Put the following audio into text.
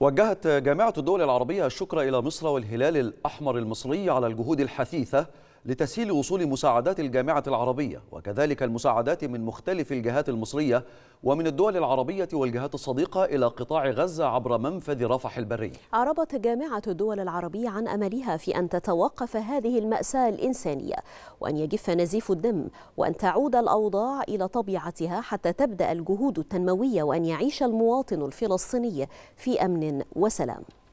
وجهت جامعة الدول العربية الشكر إلى مصر والهلال الأحمر المصري على الجهود الحثيثة لتسهيل وصول مساعدات الجامعة العربية وكذلك المساعدات من مختلف الجهات المصرية ومن الدول العربية والجهات الصديقة إلى قطاع غزة عبر منفذ رفح البري أعربت جامعة الدول العربية عن أملها في أن تتوقف هذه المأساة الإنسانية وأن يجف نزيف الدم وأن تعود الأوضاع إلى طبيعتها حتى تبدأ الجهود التنموية وأن يعيش المواطن الفلسطيني في أمن وسلام